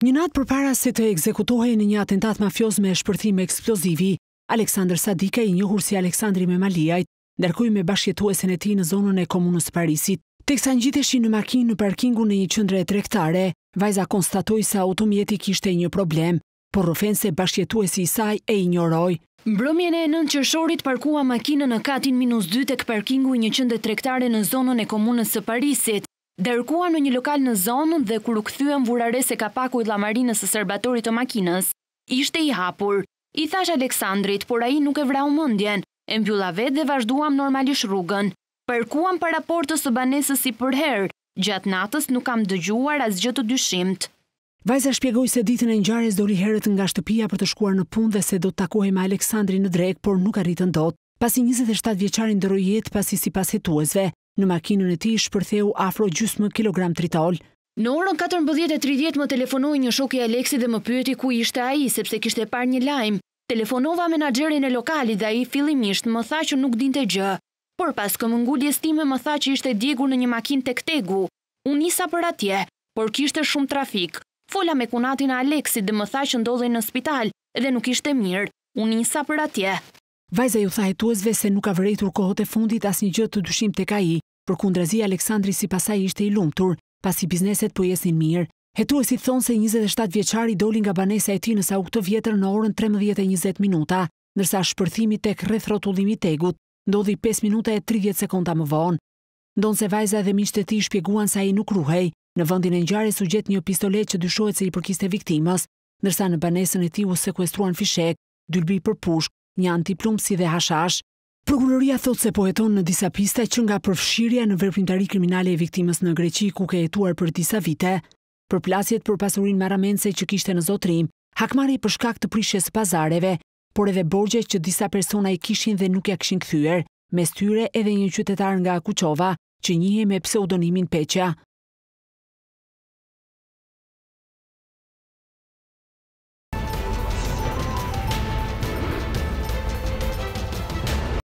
Një natë për para se të ekzekutohej në një atentat mafios me shpërthim e eksplozivi, Aleksandr Sadika i njohur si Aleksandri me Maliajt, nërkuj me bashkjetuesen e ti në zonën e komunës Parisit. Tek sa gjitheshi në makinë në parkingu në një qëndre e trektare, vajza konstatoj se automjeti kishte një problem, por rëfen se bashkjetuesi i saj e i njëroj. Mbrëmjene e nën qërshorit parkua makinë në katin minus 2 të këparkingu i një qëndre trektare në zonën e komunës Parisit, Dërkua në një lokal në zonën dhe kur u këthyën vurare se ka paku i lamarinës së serbatorit të makinës, ishte i hapur. I thash Aleksandrit, por a i nuk e vrau mëndjen, e mbjula vetë dhe vazhduam normalisht rrugën. Përkuam për raportës së banesës si përherë, gjatë natës nuk kam dëgjuar as gjëtë dyshimt. Vajza shpjegoj se ditën e njëjarës doli herët nga shtëpia për të shkuar në pun dhe se do të takohem ma Aleksandri në drekë, por nuk arritë dot, pasi 27 vjeqarin dërojet pasi si pas hetuesve. Në makinën e ti shpërtheu afro gjysmë kilogram tritol. Në orën 14.30 më telefonoj një shoki Aleksi dhe më pyeti ku ishte i, sepse kishte par një lajmë. Telefonova menagerin e lokalit dhe aji fillimisht më tha që nuk dinte gjë. Por pas këmë ngulljes time më tha që ishte djegur në një makinë tek tegu. Unë isa për atje, por kishte shumë trafik. Fola me kunatin a Aleksi dhe më tha që ndodhej në spital dhe nuk ishte mirë. Unë isa për atje, Vajza ju tha hetuesve se nuk ka vërejtur kohët e fundit as një gjëtë të dushim të ka i, për kundrazi Aleksandri si pasaj ishte i lumëtur, pasi bizneset po jesin mirë. i thonë se 27 vjeqari dolin nga banesa e ti në sauk të vjetër në orën 13.20 minuta, nërsa shpërthimi tek rethrotullimi tegut, ndodhi 5 minuta e 30 sekunda më vonë. Ndonë se vajza dhe miqët e ti shpjeguan sa i nuk ruhej, në vëndin e njare su gjetë një pistolet që dyshojt se i përkiste viktimas, nërsa në banesën e ti u sekuestruan fishek, dylbi për pushk, një si dhe hashash. Prokuroria thot se poheton në disa pista që nga përfshirja në vërprimtari kriminale e viktimës në Greqi ku ke jetuar për disa vite, për plasjet për pasurin maramense që kishte në zotrim, hakmari për shkak të prishjes pazareve, por edhe borgje që disa persona i kishin dhe nuk ja kishin këthyër, me styre edhe një qytetar nga Kuqova që njëhe me pseudonimin Peqa.